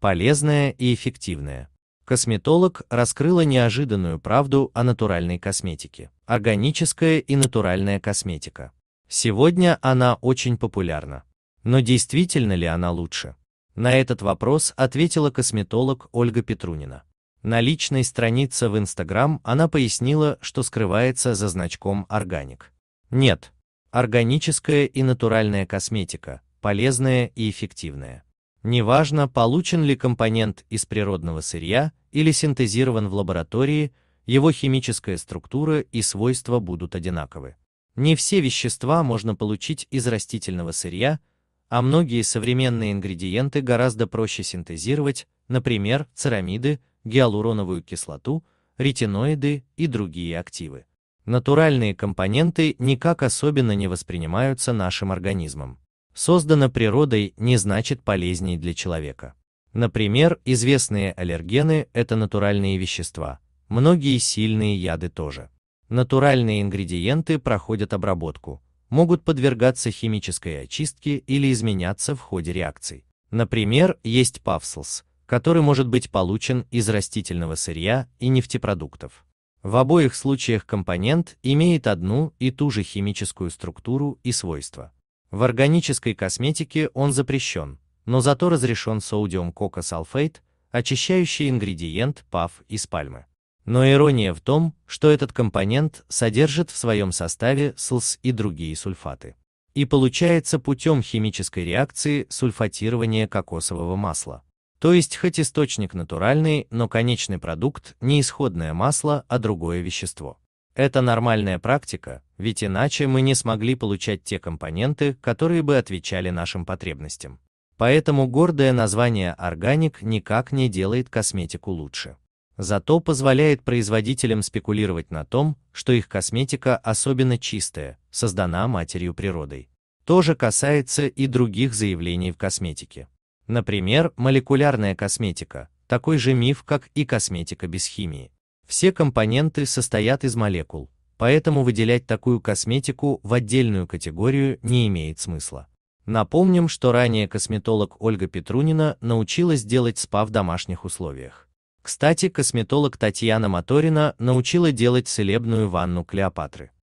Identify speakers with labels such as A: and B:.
A: полезная и эффективная. Косметолог раскрыла неожиданную правду о натуральной косметике. Органическая и натуральная косметика. Сегодня она очень популярна. Но действительно ли она лучше? На этот вопрос ответила косметолог Ольга Петрунина. На личной странице в Инстаграм она пояснила, что скрывается за значком «органик». Нет. Органическая и натуральная косметика, полезная и эффективная. Неважно, получен ли компонент из природного сырья или синтезирован в лаборатории, его химическая структура и свойства будут одинаковы. Не все вещества можно получить из растительного сырья, а многие современные ингредиенты гораздо проще синтезировать, например, церамиды, гиалуроновую кислоту, ретиноиды и другие активы. Натуральные компоненты никак особенно не воспринимаются нашим организмом создано природой, не значит полезней для человека. Например, известные аллергены – это натуральные вещества, многие сильные яды тоже. Натуральные ингредиенты проходят обработку, могут подвергаться химической очистке или изменяться в ходе реакций. Например, есть павслс, который может быть получен из растительного сырья и нефтепродуктов. В обоих случаях компонент имеет одну и ту же химическую структуру и свойства. В органической косметике он запрещен, но зато разрешен соудиум кокосалфейт, очищающий ингредиент ПАВ из пальмы. Но ирония в том, что этот компонент содержит в своем составе СЛС и другие сульфаты. И получается путем химической реакции сульфатирование кокосового масла. То есть хоть источник натуральный, но конечный продукт не исходное масло, а другое вещество. Это нормальная практика, ведь иначе мы не смогли получать те компоненты, которые бы отвечали нашим потребностям. Поэтому гордое название «органик» никак не делает косметику лучше. Зато позволяет производителям спекулировать на том, что их косметика особенно чистая, создана матерью природой. То же касается и других заявлений в косметике. Например, молекулярная косметика – такой же миф, как и косметика без химии. Все компоненты состоят из молекул, поэтому выделять такую косметику в отдельную категорию не имеет смысла. Напомним, что ранее косметолог Ольга Петрунина научилась делать спа в домашних условиях. Кстати, косметолог Татьяна Моторина научила делать целебную ванну Клеопатры.